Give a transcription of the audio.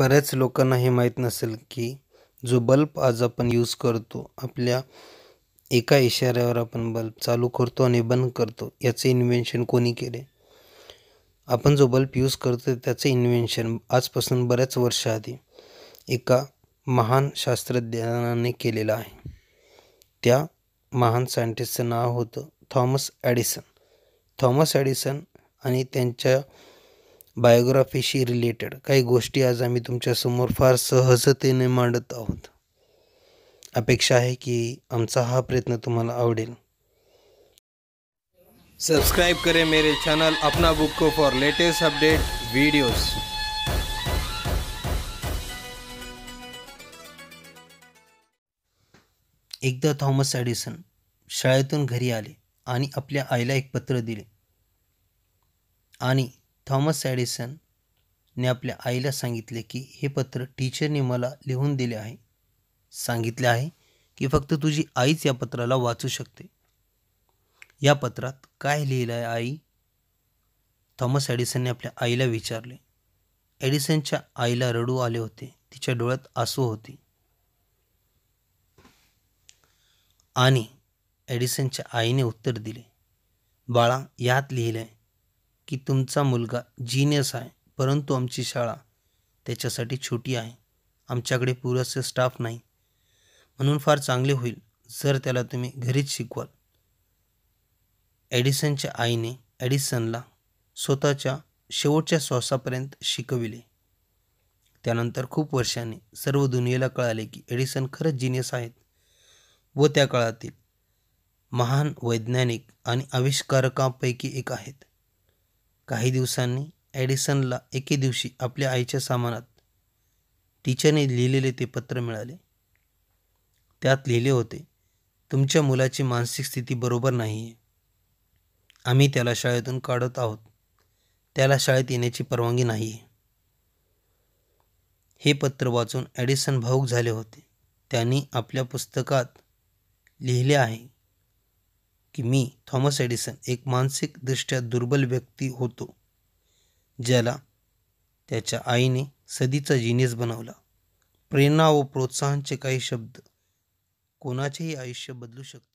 बऱ्याच लोकांना हे माहीत नसेल की जो बल्ब आज आपण यूज करतो आपल्या एका इशाऱ्यावर आपण बल्ब चालू करतो आणि बंद करतो याचे इन्व्हेन्शन कोणी केले आपण जो बल्ब यूज करतो त्याचं इन्व्हेन्शन आजपासून बऱ्याच वर्षाआधी एका महान शास्त्रज्ञानाने केलेलं आहे त्या महान सायंटिस्टचं नाव होतं थॉमस ॲडिसन थॉमस ॲडिसन आणि त्यांच्या बायोग्राफीशी रिलेटेड काही गोष्टी आज आम्ही तुमच्यासमोर फार सहजतेने मांडत आहोत अपेक्षा आहे की आमचा हा प्रयत्न तुम्हाला आवडेल सब्सक्राइब करें मेरे चैनल अपना बुक को फॉर लेटेस्ट अपडेट वीडियोस एकदा थॉमस ॲडिसन शाळेतून घरी आले आणि आपल्या आईला एक पत्र दिले आणि थॉमस ॲडिसन ने आपल्या आईला सांगितले की हे पत्र टीचरने मला लिहून दिले आहे सांगितले आहे की फक्त तुझी आईच या पत्राला वाचू शकते या पत्रात काय लिहिलं आहे आई थॉमस ॲडिसनने आपल्या आईला विचारले ॲडिसनच्या आईला रडू आले होते तिच्या डोळ्यात आसू होती आणि ॲडिसनच्या आईने उत्तर दिले बाळा यात लिहिलं आहे की तुमचा मुलगा जीनियस आहे परंतु आमची शाळा त्याच्यासाठी छोटी आहे आमच्याकडे पुरेसे स्टाफ नाही म्हणून फार चांगले होईल जर त्याला तुम्ही घरीच शिकवाल ॲडिसनच्या आईने ॲडिसनला स्वतःच्या शेवटच्या श्वासापर्यंत शिकविले त्यानंतर खूप वर्षांनी सर्व दुनियेला कळाले की एडिसन खरंच जिनियस आहेत व त्या काळातील महान वैज्ञानिक आणि आविष्कारकांपैकी एक आहेत काही दिवसांनी ॲडिसनला एके दिवशी आपल्या आईच्या सामानात टीचरने लिहिलेले ते पत्र मिळाले त्यात लिहिले होते तुमच्या मुलाची मानसिक स्थिती बरोबर नाही आहे आम्ही त्याला शाळेतून काढत आहोत त्याला शाळेत येण्याची परवानगी नाही आहे हे पत्र वाचून ॲडिसन भाऊक झाले होते त्यांनी आपल्या पुस्तकात लिहिले आहे की मी थॉमस एडिसन एक मानसिकदृष्ट्या दुर्बल व्यक्ती होतो ज्याला त्याच्या आईने सदीचा जीनियस बनवला प्रेरणा व प्रोत्साहनचे काही शब्द कोणाचेही आयुष्य बदलू शकते